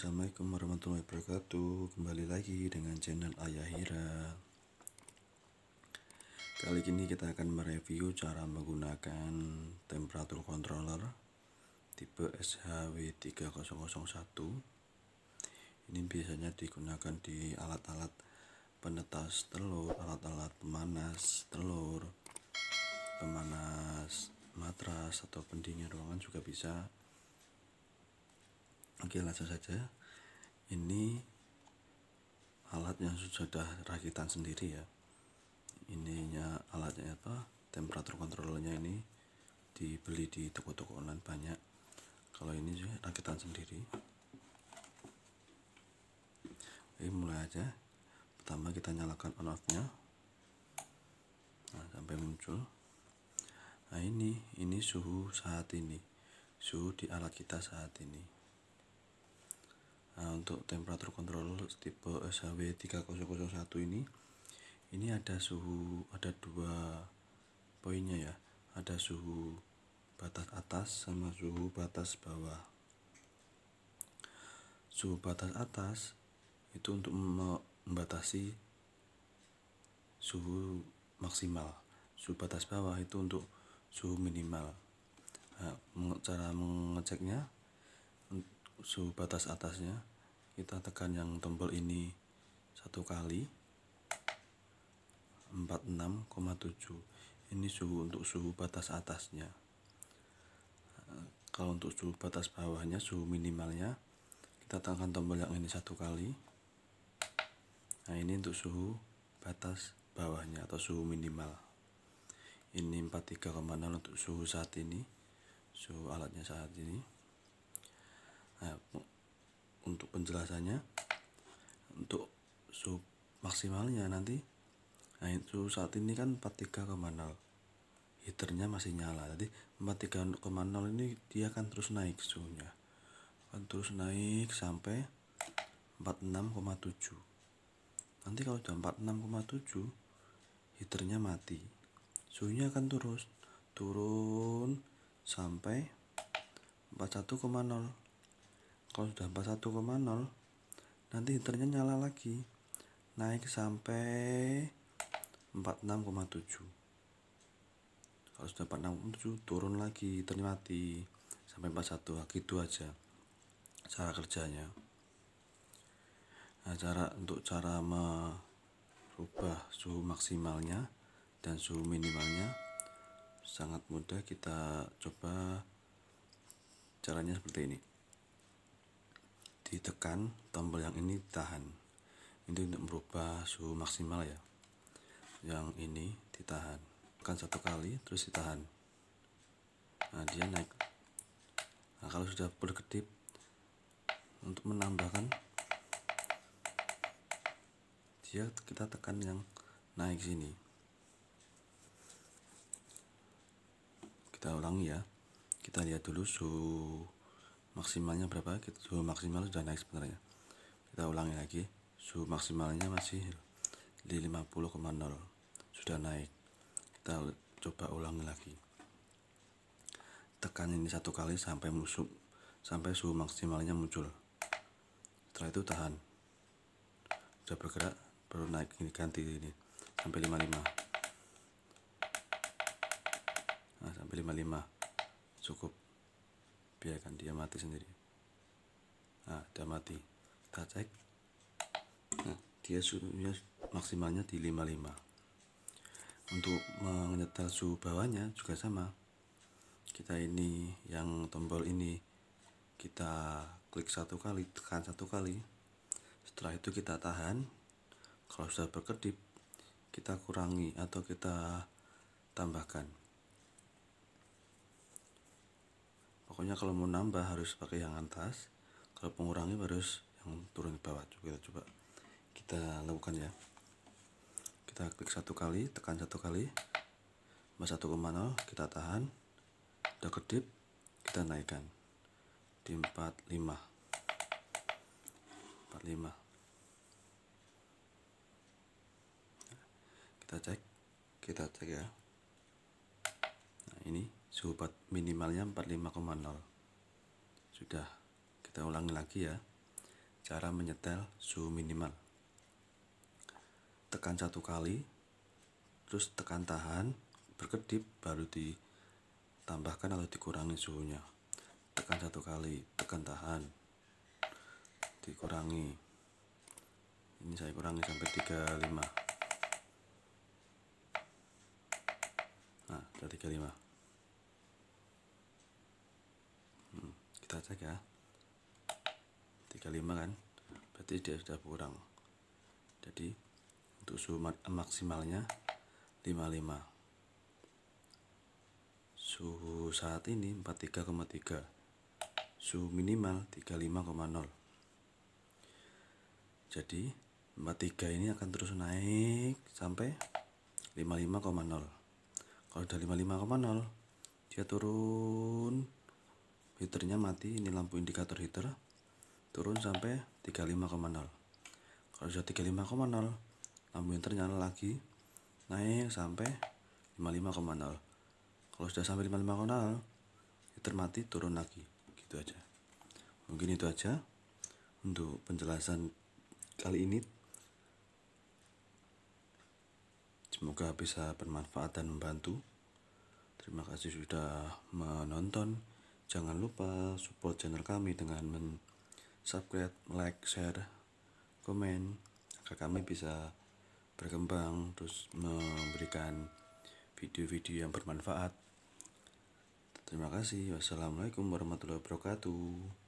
Assalamualaikum warahmatullahi wabarakatuh Kembali lagi dengan channel Ayahira. Kali ini kita akan mereview cara menggunakan temperatur controller Tipe SHW3001 Ini biasanya digunakan di alat-alat penetas telur Alat-alat pemanas telur Pemanas matras atau pendingin ruangan juga bisa Oke langsung saja Ini Alat yang sudah rakitan sendiri ya Ininya alatnya apa Temperatur kontrolnya ini Dibeli di toko-toko online banyak Kalau ini juga rakitan sendiri Oke mulai aja Pertama kita nyalakan on off nya Nah sampai muncul Nah ini Ini suhu saat ini Suhu di alat kita saat ini Nah, untuk temperatur kontrol tipe SHW 3001 ini ini ada suhu ada dua poinnya ya. Ada suhu batas atas sama suhu batas bawah. Suhu batas atas itu untuk membatasi suhu maksimal. Suhu batas bawah itu untuk suhu minimal. Nah, cara mengeceknya suhu batas atasnya kita tekan yang tombol ini satu kali 46,7 ini suhu untuk suhu batas atasnya eh, kalau untuk suhu batas bawahnya suhu minimalnya kita tekan tombol yang ini satu kali nah ini untuk suhu batas bawahnya atau suhu minimal ini 43,0 untuk suhu saat ini suhu alatnya saat ini nah, penjelasannya untuk sub maksimalnya nanti nah itu saat ini kan 43,0 heaternya masih nyala jadi 43,0 ini dia akan terus naik suhunya akan terus naik sampai 46,7 nanti kalau sudah 46,7 heaternya mati suhunya akan terus turun sampai 41,0 kalau sudah 41,0 nanti heaternya nyala lagi naik sampai 46,7 kalau sudah 46,7 turun lagi heaternya mati sampai 41 Itu aja cara kerjanya nah, cara untuk cara merubah suhu maksimalnya dan suhu minimalnya sangat mudah kita coba caranya seperti ini ditekan tombol yang ini ditahan ini untuk merubah suhu maksimal ya yang ini ditahan tekan satu kali terus ditahan nah dia naik nah kalau sudah berkedip untuk menambahkan dia kita tekan yang naik sini kita ulangi ya kita lihat dulu suhu maksimalnya berapa kita suhu maksimal sudah naik sebenarnya kita ulangi lagi suhu maksimalnya masih di 50,0 sudah naik kita coba ulangi lagi tekan ini satu kali sampai musuh sampai suhu maksimalnya muncul setelah itu tahan sudah bergerak perlu naik ini ganti ini sampai 55 nah, sampai 55 cukup biarkan dia mati sendiri nah dia mati kita cek nah dia suhunya maksimalnya di 55 untuk menyetel suhu bawahnya juga sama kita ini yang tombol ini kita klik satu kali tekan satu kali setelah itu kita tahan kalau sudah berkedip kita kurangi atau kita tambahkan pokoknya kalau mau nambah harus pakai yang atas kalau pengurangi harus yang turun ke bawah coba kita coba kita lakukan ya kita klik satu kali tekan satu kali mas 1,0 kita tahan udah kedip kita naikkan di 45 45 kita cek kita cek ya nah ini suhu minimalnya 45,0 sudah kita ulangi lagi ya cara menyetel suhu minimal tekan satu kali terus tekan tahan berkedip baru ditambahkan atau dikurangi suhunya tekan satu kali tekan tahan dikurangi ini saya kurangi sampai 35 nah sudah 35 kita cek ya 35 kan berarti dia sudah kurang jadi untuk suhu maksimalnya 55 suhu saat ini 43,3 suhu minimal 35,0 jadi 43 ini akan terus naik sampai 55,0 kalau udah 55,0 dia turun heaternya mati ini lampu indikator heater turun sampai 35,0 kalau sudah 35,0 lampu heater nyala lagi naik sampai 55,0 kalau sudah sampai 55,0 heater mati turun lagi gitu aja mungkin itu aja untuk penjelasan kali ini semoga bisa bermanfaat dan membantu terima kasih sudah menonton Jangan lupa support channel kami dengan men-subscribe, like, share, komen agar kami bisa berkembang terus memberikan video-video yang bermanfaat. Terima kasih. Wassalamualaikum warahmatullahi wabarakatuh.